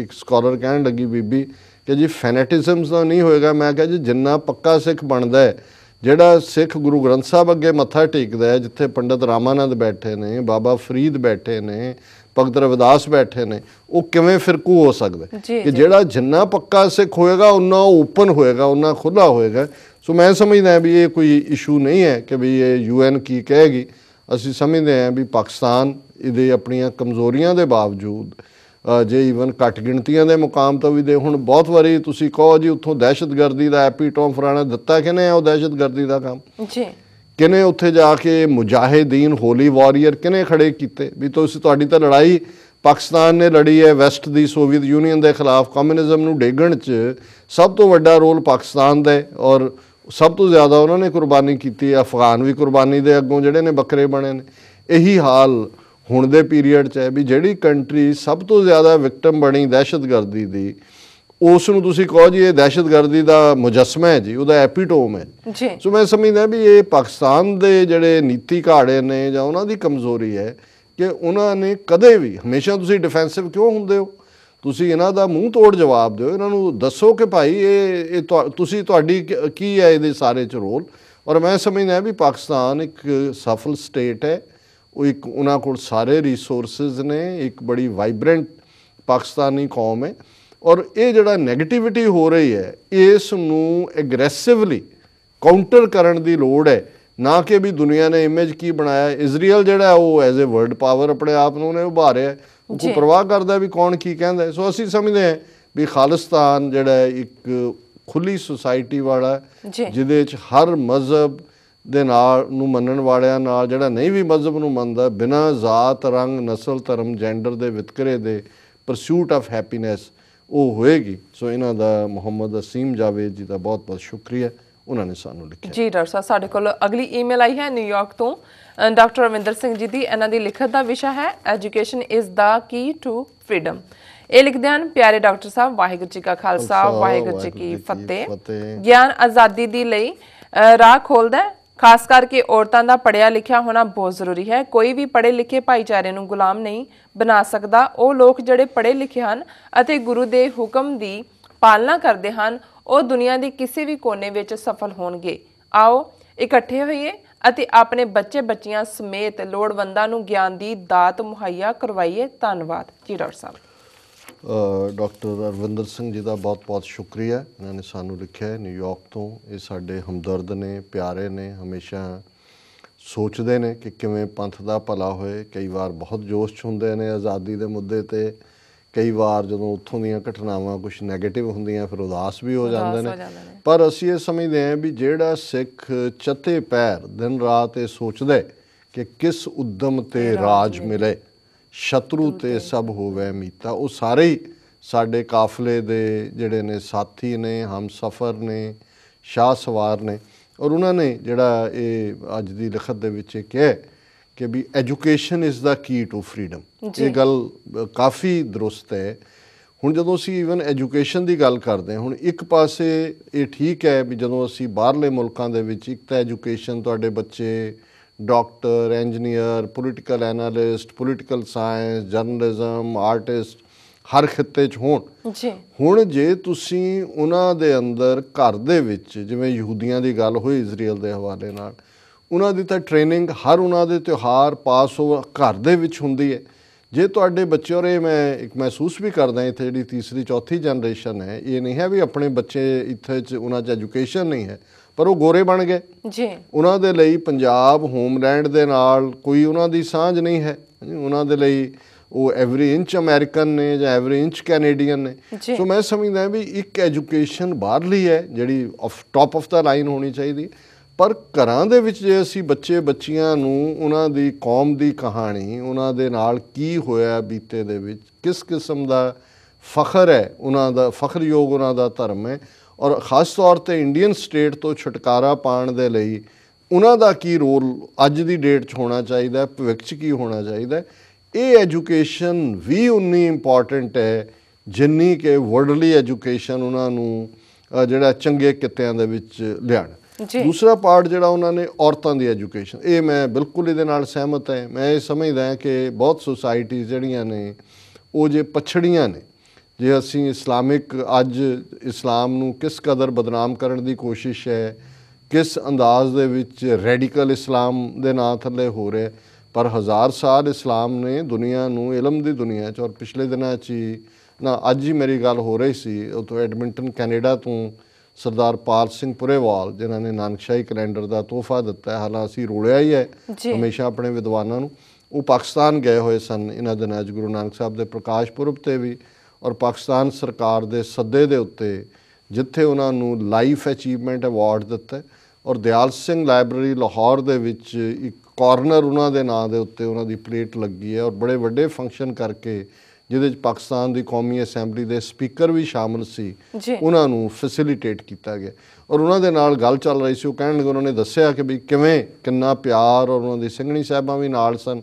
ਇੱਕ ਸਕਾਲਰ ਕਹਿਣ ਲੱਗੀ ਬੀਬੀ ਕਿ ਜੀ ਫੈਨੇਟਿਜ਼ਮਸ ਦਾ ਨਹੀਂ ਹੋਏਗਾ ਮੈਂ ਕਿਹਾ ਜੀ ਜਿੰਨਾ ਪੱਕਾ ਸਿੱਖ ਬਣਦਾ ਹੈ ਜਿਹੜਾ ਸਿੱਖ ਗੁਰੂ ਗ੍ਰੰਥ ਸਾਹਿਬ ਅੱਗੇ ਮੱਥਾ ਟੇਕਦਾ ਹੈ ਜਿੱਥੇ ਪੰਡਿਤ ਰਾਮਾਨੰਦ ਬੈਠੇ ਨੇ ਬਾਬਾ ਫਰੀਦ ਬੈਠੇ ਨੇ ਭਗਤ ਰਵਿਦਾਸ ਬੈਠੇ ਨੇ ਉਹ ਕਿਵੇਂ ਫਿਰਕੂ ਹੋ ਸਕਦਾ ਕਿ ਜਿਹੜਾ ਜਿੰਨਾ ਪੱਕਾ ਸਿੱਖ ਹੋਏਗਾ ਉਹਨਾਂ ਓਪਨ ਹੋਏਗਾ ਉਹਨਾਂ ਖੁੱਲਾ ਹੋਏਗਾ ਸੋ ਮੈਂ ਸਮਝਦਾ ਵੀ ਇਹ ਕੋਈ ਇਸ਼ੂ ਨਹੀਂ ਹੈ ਕਿ ਵੀ ਇਹ ਯੂਐਨ ਕੀ ਕਹੇਗੀ ਅਸੀਂ ਸਮਝਦੇ ਹਾਂ ਵੀ ਪਾਕਿਸਤਾਨ ਇਹਦੇ ਆਪਣੀਆਂ ਕਮਜ਼ੋਰੀਆਂ ਦੇ ਬਾਵਜੂਦ ਜੇ ਇਵਨ ਘੱਟ ਗਿਣਤੀਆਂ ਦੇ ਮੁਕਾਮ ਤੋਂ ਵੀ ਦੇ ਹੁਣ ਬਹੁਤ ਵਾਰੀ ਤੁਸੀਂ ਕਹੋ ਜੀ ਉੱਥੋਂ ਦਹਿਸ਼ਤਗਰਦੀ ਦਾ ਐਪੀਟੋਮ ਫਰਾਣਾ ਦਿੱਤਾ ਕਿਨੇ ਆ ਉਹ ਦਹਿਸ਼ਤਗਰਦੀ ਦਾ ਕੰਮ ਜੀ ਕਿਨੇ ਉੱਥੇ ਜਾ ਕੇ ਮੁਜਾਹਿਦੀਨ ਹੋਲੀ ਵਾਰੀਅਰ ਕਿਨੇ ਖੜੇ ਕੀਤੇ ਵੀ ਤੁਸੀਂ ਤੁਹਾਡੀ ਤਾਂ ਲੜਾਈ ਪਾਕਿਸਤਾਨ ਨੇ ਲੜੀ ਹੈ ਵੈਸਟ ਦੀ ਸੋਵੀਅਤ ਯੂਨੀਅਨ ਦੇ ਖਿਲਾਫ ਕਮਿਊਨਿਜ਼ਮ ਨੂੰ ਡੇਗਣ 'ਚ ਸਭ ਤੋਂ ਵੱਡਾ ਰੋਲ ਪਾਕਿਸਤਾਨ ਦਾ ਹੈ ਔਰ ਸਭ ਤੋਂ ਜ਼ਿਆਦਾ ਉਹਨਾਂ ਨੇ ਕੁਰਬਾਨੀ ਕੀਤੀ ਹੈ ਅਫਗਾਨ ਵੀ ਕੁਰਬਾਨੀ ਦੇ ਅੱਗੋਂ ਜਿਹੜੇ ਨੇ ਬੱਕਰੇ ਬਣੇ ਨੇ ਇਹੀ ਹਾਲ ਹੁਣ ਦੇ ਪੀਰੀਅਡ 'ਚ ਹੈ ਵੀ ਜਿਹੜੀ ਕੰਟਰੀ ਸਭ ਤੋਂ ਜ਼ਿਆਦਾ ਵਿਕਟਮ ਬਣੀ ਦਹਿਸ਼ਤਗਰਦੀ ਦੀ ਉਸ ਨੂੰ ਤੁਸੀਂ ਕਹੋ ਜੀ ਇਹ ਦਹਿਸ਼ਤਗਰਦੀ ਦਾ ਮੁਜਸਮਾ ਹੈ ਜੀ ਉਹਦਾ ਐਪੀਟੋਮ ਹੈ ਜੀ ਸੋ ਮੈਂ ਸਮਝਦਾ ਵੀ ਇਹ ਪਾਕਿਸਤਾਨ ਦੇ ਜਿਹੜੇ ਨੀਤੀ ਘਾੜੇ ਨੇ ਜਾਂ ਉਹਨਾਂ ਦੀ ਕਮਜ਼ੋਰੀ ਹੈ ਕਿ ਉਹਨਾਂ ਨੇ ਕਦੇ ਵੀ ਹਮੇਸ਼ਾ ਤੁਸੀਂ ਡਿਫੈਂਸਿਵ ਕਿਉਂ ਹੁੰਦੇ ਹੋ ਤੁਸੀਂ ਇਹਨਾਂ ਦਾ ਮੂੰਹ ਤੋੜ ਜਵਾਬ ਦਿਓ ਇਹਨਾਂ ਨੂੰ ਦੱਸੋ ਕਿ ਭਾਈ ਇਹ ਇਹ ਤੁਸੀਂ ਤੁਹਾਡੀ ਕੀ ਹੈ ਇਹਦੇ ਸਾਰੇ ਚ ਰੋਲ ਔਰ ਮੈਂ ਸਮਝਦਾ ਵੀ ਪਾਕਿਸਤਾਨ ਇੱਕ ਸਫਲ ਸਟੇਟ ਹੈ ਉਹ ਇੱਕ ਉਹਨਾਂ ਕੋਲ ਸਾਰੇ ਰਿਸੋਰਸਸ ਨੇ ਇੱਕ ਬੜੀ ਵਾਈਬ੍ਰੈਂਟ ਪਾਕਿਸਤਾਨੀ ਕੌਮ ਹੈ ਔਰ ਇਹ ਜਿਹੜਾ 네ਗੇਟਿਵਿਟੀ ਹੋ ਰਹੀ ਹੈ ਇਸ ਨੂੰ ਐਗਰੈਸਿਵਲੀ ਕਾਊਂਟਰ ਕਰਨ ਦੀ ਲੋੜ ਹੈ ਨਾ ਕਿ ਵੀ ਦੁਨੀਆ ਨੇ ਇਮੇਜ ਕੀ ਬਣਾਇਆ ਇਜ਼ਰਾਈਲ ਜਿਹੜਾ ਉਹ ਐਜ਼ ਅ ਵਰਲਡ ਪਾਵਰ ਆਪਣੇ ਆਪ ਨੂੰ ਉਹਨੇ ਉਭਾਰਿਆ ਉਹ ਪ੍ਰਵਾਹ ਕਰਦਾ ਵੀ ਕੌਣ ਕੀ ਕਹਿੰਦਾ ਸੋ ਅਸੀਂ ਸਮਝਦੇ ਹਾਂ ਵੀ ਖਾਲਿਸਤਾਨ ਜਿਹੜਾ ਇੱਕ ਖੁੱਲੀ ਸੁਸਾਇਟੀ ਵਾਲਾ ਜਿਹਦੇ ਵਿੱਚ ਹਰ ਮਜ਼ਹਬ ਦੇ ਨਾਲ ਨੂੰ ਮੰਨਣ ਵਾਲਿਆਂ ਨਾਲ ਜਿਹੜਾ ਨਹੀਂ ਵੀ ਮਜ਼ਹਬ ਨੂੰ ਮੰਨਦਾ ਬਿਨਾਂ ਜ਼ਾਤ ਰੰਗ ਨਸਲ ਧਰਮ ਜੈਂਡਰ ਦੇ ਵਿਤਕਰੇ ਦੇ ਪਰਸੂਟ ਆਫ ਹੈਪੀਨੈਸ ਉਹ ਹੋਏਗੀ ਸੋ ਇਹਨਾਂ ਦਾ ਮੁਹੰਮਦ ਅਸੀਮ ਜਾਵੇਦ ਜੀ ਦਾ ਬਹੁਤ ਬਹੁਤ ਸ਼ੁਕਰੀਆ ਉਹਨਾਂ ਨੇ ਸਾਨੂੰ ਲਿਖਿਆ ਜੀ ਡਾਕਟਰ ਸਾਹਿਬ ਸਾਡੇ ਕੋਲ ਅਗਲੀ ਈਮੇਲ ਆਈ ਹੈ ਨਿਊਯਾਰਕ ਤੋਂ ਡਾਕਟਰ ਰਵਿੰਦਰ ਸਿੰਘ ਜੀ ਦੀ ਇਹਨਾਂ ਦੀ ਲਿਖਤ ਦਾ ਵਿਸ਼ਾ ਹੈ education is the key to freedom ਇਹ ਲਿਖਦੇ ਹਨ ਪਿਆਰੇ ਡਾਕਟਰ ਸਾਹਿਬ ਵਾਹਿਗੁਰੂ ਜੀ ਕਾ ਖਾਲਸਾ ਵਾਹਿਗੁਰੂ ਜੀ ਕੀ ਫਤਿਹ ਗਿਆਨ ਆਜ਼ਾਦੀ ਦੀ ਲਈ ਰਾਹ ਖੋਲਦਾ ਖਾਸ ਕਰਕੇ ਔਰਤਾਂ ਦਾ ਪੜਿਆ ਲਿਖਿਆ ਹੋਣਾ ਬਹੁਤ ਜ਼ਰੂਰੀ ਹੈ ਕੋਈ ਵੀ ਪੜੇ ਲਿਖੇ ਭਾਈਚਾਰੇ ਨੂੰ ਗੁਲਾਮ ਨਹੀਂ ਬਣਾ ਸਕਦਾ ਉਹ ਲੋਕ ਜਿਹੜੇ ਪੜੇ ਲਿਖੇ ਹਨ ਅਤੇ ਗੁਰੂ ਦੇ ਹੁਕਮ ਦੀ ਪਾਲਣਾ ਕਰਦੇ ਹਨ ਉਹ ਦੁਨੀਆ ਦੇ ਕਿਸੇ ਵੀ ਕੋਨੇ ਵਿੱਚ ਸਫਲ ਹੋਣਗੇ ਆਓ ਇਕੱਠੇ ਹੋਈਏ ਅਤੇ ਆਪਣੇ ਬੱਚੇ ਬੱਚੀਆਂ ਸਮੇਤ ਲੋੜਵੰਦਾਂ ਨੂੰ ਗਿਆਨ ਦੀ ਦਾਤ ਮੁਹੱਈਆ ਕਰਵਾਈਏ ਧੰਨਵਾਦ ਜੀ ਡਾਕਟਰ ਸਾਹਿਬ ਡਾਕਟਰ ਅਰਵਿੰਦਰ ਸਿੰਘ ਜੀ ਦਾ ਬਹੁਤ-ਬਹੁਤ ਸ਼ੁਕਰੀਆ ਇਹਨਾਂ ਨੇ ਸਾਨੂੰ ਲਿਖਿਆ ਨਿਊਯਾਰਕ ਤੋਂ ਇਹ ਸਾਡੇ ਹਮਦਰਦ ਨੇ ਪਿਆਰੇ ਨੇ ਹਮੇਸ਼ਾ ਸੋਚਦੇ ਨੇ ਕਿ ਕਿਵੇਂ ਪੰਥ ਦਾ ਭਲਾ ਹੋਏ ਕਈ ਵਾਰ ਬਹੁਤ ਜੋਸ਼ ਚ ਹੁੰਦੇ ਨੇ ਆਜ਼ਾਦੀ ਦੇ ਮੁੱਦੇ ਤੇ ਕਈ ਵਾਰ ਜਦੋਂ ਉੱਥੋਂ ਦੀਆਂ ਘਟਨਾਵਾਂ ਕੁਝ ਨੈਗੇਟਿਵ ਹੁੰਦੀਆਂ ਫਿਰ ਉਦਾਸ ਵੀ ਹੋ ਜਾਂਦੇ ਨੇ ਪਰ ਅਸੀਂ ਇਹ ਸਮਝਦੇ ਹਾਂ ਵੀ ਜਿਹੜਾ ਸਿੱਖ ਚੱਤੇ ਪੈਰ ਦਿਨ ਰਾਤ ਇਹ ਸੋਚਦਾ ਕਿ ਕਿਸ ਉਦਮ ਤੇ ਰਾਜ ਮਿਲੇ ਸ਼ਤਰੂ ਤੇ ਸਭ ਹੋਵੇ ਮੀਤਾ ਉਹ ਸਾਰੇ ਹੀ ਸਾਡੇ ਕਾਫਲੇ ਦੇ ਜਿਹੜੇ ਨੇ ਸਾਥੀ ਨੇ ਹਮਸਫਰ ਨੇ ਸ਼ਾਹ ਸਵਾਰ ਨੇ ਔਰ ਉਹਨਾਂ ਨੇ ਜਿਹੜਾ ਇਹ ਅੱਜ ਦੀ ਲਖਤ ਦੇ ਵਿੱਚ ਇਹ ਕਿਹਾ ਕਿ ਵੀ education is the key to freedom ਇਹ ਗੱਲ ਕਾਫੀ ਦਰੁਸਤ ਹੈ ਹੁਣ ਜਦੋਂ ਅਸੀਂ ਇਵਨ ਐਜੂਕੇਸ਼ਨ ਦੀ ਗੱਲ ਕਰਦੇ ਹਾਂ ਹੁਣ ਇੱਕ ਪਾਸੇ ਇਹ ਠੀਕ ਹੈ ਵੀ ਜਦੋਂ ਅਸੀਂ ਬਾਹਰਲੇ ਮੁਲਕਾਂ ਦੇ ਵਿੱਚ ਇੱਕ ਤਾਂ ਐਜੂਕੇਸ਼ਨ ਤੁਹਾਡੇ ਬੱਚੇ doctor engineer political analyst political science journalism artist ਹਰ ਖਿੱਤੇ 'ਚ ਹੋਣ ਜੀ ਹੁਣ ਜੇ ਤੁਸੀਂ ਉਹਨਾਂ ਦੇ ਅੰਦਰ ਘਰ ਦੇ ਵਿੱਚ ਜਿਵੇਂ ਯਹੂਦੀਆਂ ਦੀ ਗੱਲ ਹੋਈ ਇਜ਼ਰਾਈਲ ਦੇ ਹਵਾਲੇ ਨਾਲ ਉਹਨਾਂ ਦੀ ਤਾਂ ਟ੍ਰੇਨਿੰਗ ਹਰ ਉਹਨਾਂ ਦੇ ਤਿਉਹਾਰ ਪਾਸ ਹੋ ਘਰ ਦੇ ਵਿੱਚ ਹੁੰਦੀ ਹੈ ਜੇ ਤੁਹਾਡੇ ਬੱਚੇ ਔਰ ਇਹ ਮੈਂ ਇੱਕ ਮਹਿਸੂਸ ਵੀ ਕਰਦਾ ਇੱਥੇ ਜਿਹੜੀ ਤੀਸਰੀ ਚੌਥੀ ਜਨਰੇਸ਼ਨ ਹੈ ਇਹ ਨਹੀਂ ਹੈ ਵੀ ਆਪਣੇ ਬੱਚੇ ਇੱਥੇ ਚ ਉਹਨਾਂ 'ਚ ਐਜੂਕੇਸ਼ਨ ਨਹੀਂ ਹੈ ਪਰ ਉਹ ਗੋਰੇ ਬਣ ਗਏ ਜੀ ਉਹਨਾਂ ਦੇ ਲਈ ਪੰਜਾਬ ਹੋਮਲੈਂਡ ਦੇ ਨਾਲ ਕੋਈ ਉਹਨਾਂ ਦੀ ਸਾਂਝ ਨਹੀਂ ਹੈ ਉਹਨਾਂ ਦੇ ਲਈ ਉਹ ਐਵਰੀ ਇੰਚ ਅਮਰੀਕਨ ਨੇ ਜਾਂ ਐਵਰੀ ਇੰਚ ਕੈਨੇਡੀਅਨ ਨੇ ਸੋ ਮੈਂ ਸਮਝਦਾ ਵੀ ਇੱਕ ਐਜੂਕੇਸ਼ਨ ਬਾਹਰਲੀ ਹੈ ਜਿਹੜੀ of top of the line ਹੋਣੀ ਚਾਹੀਦੀ ਹੈ ਪਰ ਘਰਾਂ ਦੇ ਵਿੱਚ ਜੇ ਅਸੀਂ ਬੱਚੇ ਬੱਚੀਆਂ ਨੂੰ ਉਹਨਾਂ ਦੀ ਕੌਮ ਦੀ ਕਹਾਣੀ ਉਹਨਾਂ ਦੇ ਨਾਲ ਕੀ ਹੋਇਆ ਬੀਤੇ ਦੇ ਵਿੱਚ ਕਿਸ ਕਿਸਮ ਦਾ ਫਖਰ ਹੈ ਉਹਨਾਂ ਦਾ ਫਖਰਯੋਗ ਉਹਨਾਂ ਦਾ ਧਰਮ ਹੈ ਔਰ ਖਾਸ ਤੌਰ ਤੇ ਇੰਡੀਅਨ ਸਟੇਟ ਤੋਂ ਛੁਟਕਾਰਾ ਪਾਣ ਦੇ ਲਈ ਉਹਨਾਂ ਦਾ ਕੀ ਰੋਲ ਅੱਜ ਦੀ ਡੇਟ 'ਚ ਹੋਣਾ ਚਾਹੀਦਾ ਭਵਿੱਖ 'ਚ ਕੀ ਹੋਣਾ ਚਾਹੀਦਾ ਇਹ ਐਜੂਕੇਸ਼ਨ ਵੀ ਉਨੀ ਇੰਪੋਰਟੈਂਟ ਹੈ ਜਿੰਨੀ ਕਿ ਵਰਲਡਲੀ ਐਜੂਕੇਸ਼ਨ ਉਹਨਾਂ ਨੂੰ ਜਿਹੜਾ ਚੰਗੇ ਕਿੱਤਿਆਂ ਦੇ ਵਿੱਚ ਲਿਆਣ ਜੀ ਦੂਸਰਾ ਪਾਰਟ ਜਿਹੜਾ ਉਹਨਾਂ ਨੇ ਔਰਤਾਂ ਦੀ ਐਜੂਕੇਸ਼ਨ ਇਹ ਮੈਂ ਬਿਲਕੁਲ ਇਹਦੇ ਨਾਲ ਸਹਿਮਤ ਹਾਂ ਮੈਂ ਇਹ ਸਮਝਦਾ ਹਾਂ ਕਿ ਬਹੁਤ ਸੁਸਾਇਟੀਆਂ ਜਿਹੜੀਆਂ ਨੇ ਉਹ ਜੇ ਪਛੜੀਆਂ ਨੇ ਜੇ ਅਸੀਂ ਇਸਲਾਮਿਕ ਅੱਜ ਇਸਲਾਮ ਨੂੰ ਕਿਸ ਕਦਰ ਬਦਨਾਮ ਕਰਨ ਦੀ ਕੋਸ਼ਿਸ਼ ਹੈ ਕਿਸ ਅੰਦਾਜ਼ ਦੇ ਵਿੱਚ ਰੈਡੀਕਲ ਇਸਲਾਮ ਦੇ ਨਾਂ ਥੱਲੇ ਹੋ ਰਿਹਾ ਪਰ ਹਜ਼ਾਰ ਸਾਲ ਇਸਲਾਮ ਨੇ ਦੁਨੀਆ ਨੂੰ ਇਲਮ ਦੀ ਦੁਨੀਆ ਚ ਔਰ ਪਿਛਲੇ ਦਿਨਾਂ ਚ ਨਾ ਅੱਜ ਹੀ ਮੇਰੀ ਗੱਲ ਹੋ ਰਹੀ ਸੀ ਉਹ ਤੋਂ ਐਡਮਿੰਟਨ ਕੈਨੇਡਾ ਤੋਂ ਸਰਦਾਰ ਪਾਲ ਸਿੰਘ ਪੁਰੇਵਾਲ ਜਿਨ੍ਹਾਂ ਨੇ ਨਾਨਕਸ਼ਾਹੀ ਕੈਲੰਡਰ ਦਾ ਤੋਹਫਾ ਦਿੱਤਾ ਹੈ ਹਾਲਾਂ ਅਸੀਂ ਰੋਲਿਆ ਹੀ ਹੈ ਹਮੇਸ਼ਾ ਆਪਣੇ ਵਿਦਵਾਨਾਂ ਨੂੰ ਉਹ ਪਾਕਿਸਤਾਨ ਗਏ ਹੋਏ ਸਨ ਇਹਨਾਂ ਦਿਨਾਂ 'ਚ ਗੁਰੂ ਨਾਨਕ ਸਾਹਿਬ ਦੇ ਪ੍ਰਕਾਸ਼ ਪੁਰਬ ਤੇ ਵੀ ਔਰ ਪਾਕਿਸਤਾਨ ਸਰਕਾਰ ਦੇ ਸੱਦੇ ਦੇ ਉੱਤੇ ਜਿੱਥੇ ਉਹਨਾਂ ਨੂੰ ਲਾਈਫ ਅਚੀਵਮੈਂਟ ਅਵਾਰਡ ਦਿੱਤਾ ਔਰ ਦਿਆਲ ਸਿੰਘ ਲਾਇਬ੍ਰੇਰੀ ਲਾਹੌਰ ਦੇ ਵਿੱਚ ਇੱਕ ਕਾਰਨਰ ਉਹਨਾਂ ਦੇ ਨਾਂ ਦੇ ਉੱਤੇ ਉਹਨਾਂ ਦੀ ਪਲੇਟ ਲੱਗੀ ਹੈ ਔਰ ਬੜੇ ਵੱਡੇ ਫੰਕਸ਼ਨ ਕਰਕੇ ਜਿਹਦੇ ਵਿੱਚ ਪਾਕਿਸਤਾਨ ਦੀ ਕੌਮੀ ਅਸੈਂਬਲੀ ਦੇ ਸਪੀਕਰ ਵੀ ਸ਼ਾਮਲ ਸੀ ਉਹਨਾਂ ਨੂੰ ਫੈਸਿਲਿਟੇਟ ਕੀਤਾ ਗਿਆ ਔਰ ਉਹਨਾਂ ਦੇ ਨਾਲ ਗੱਲ ਚੱਲ ਰਹੀ ਸੀ ਉਹ ਕਹਿਣ ਲੱਗੇ ਉਹਨਾਂ ਨੇ ਦੱਸਿਆ ਕਿ ਵੀ ਕਿਵੇਂ ਕਿੰਨਾ ਪਿਆਰ ਔਰ ਉਹਨਾਂ ਦੇ ਸਿੰਘਣੀ ਸਾਹਿਬਾਂ ਵੀ ਨਾਲ ਸਨ